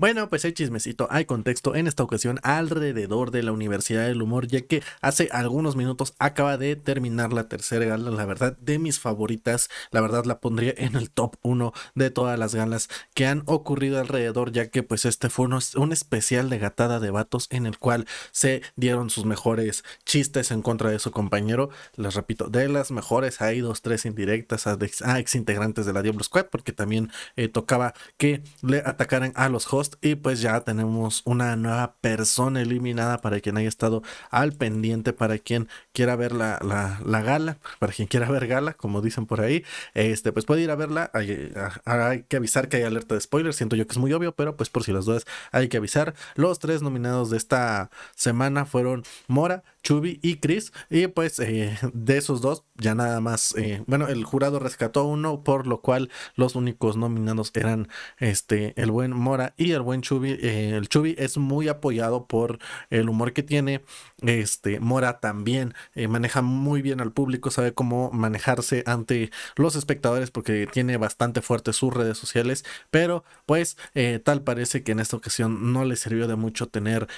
Bueno, pues hay chismecito, hay contexto en esta ocasión alrededor de la Universidad del Humor, ya que hace algunos minutos acaba de terminar la tercera gala, la verdad, de mis favoritas, la verdad la pondría en el top 1 de todas las galas que han ocurrido alrededor, ya que pues este fue un, especial de gatada de vatos en el cual se dieron sus mejores chistes en contra de su compañero, les repito, de las mejores, hay dos, tres indirectas a, ex integrantes de la Diablo Squad, porque también eh, tocaba que le atacaran a los hosts y pues ya tenemos una nueva persona eliminada para quien haya estado al pendiente, para quien quiera ver la, la, gala, para quien quiera ver gala, como dicen por ahí, este, pues puede ir a verla. Hay, que avisar que hay alerta de spoiler, siento yo que es muy obvio, pero pues por si las dudas hay que avisar. Los tres nominados de esta semana fueron Mora, Chubi y Chris y pues eh, de esos dos ya nada más, eh, bueno, el jurado rescató uno, por lo cual los únicos nominados eran este, el buen Mora y el el buen chubi, eh, el chubi es muy apoyado por el humor que tiene. Este, Mora también eh, maneja muy bien al público, sabe cómo manejarse ante los espectadores porque tiene bastante fuerte sus redes sociales, pero pues eh, tal parece que en esta ocasión no le sirvió de mucho tener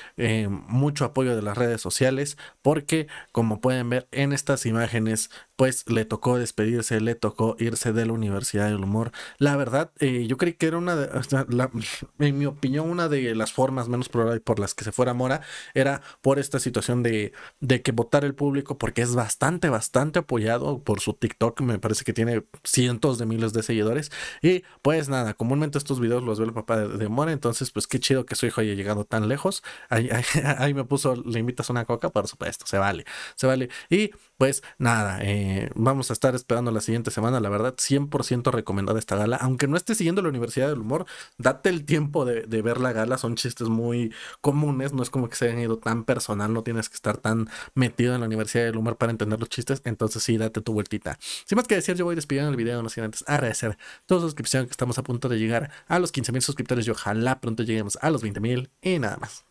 mucho apoyo de las redes sociales porque como pueden ver en estas imágenes pues le tocó despedirse, le tocó irse de la Universidad del Humor. La verdad, yo creí que era una de... La, opinión, una de las formas menos probables por las que se fuera Mora era por esta situación de, de que votar el público, porque es bastante, bastante apoyado por su TikTok. Me parece que tiene cientos de miles de seguidores. Y pues nada, comúnmente estos videos los ve el papá de, Mora. Entonces, pues qué chido que su hijo haya llegado tan lejos. Ahí, me puso, le invitas una coca, por supuesto, se vale, se vale. Y pues nada, eh, vamos a estar esperando la siguiente semana. La verdad, 100% recomendada esta gala. Aunque no esté siguiendo la Universidad del Humor, date el tiempo de ver la gala son chistes muy comunes, no es como que se hayan ido tan personal, no tienes que estar tan metido en la Universidad del Humor para entender los chistes, entonces sí, date tu vueltita. Sin más que decir, yo voy despidiendo el video, no sin antes agradecer tu suscripción que estamos a punto de llegar a los mil suscriptores y ojalá pronto lleguemos a los mil y nada más.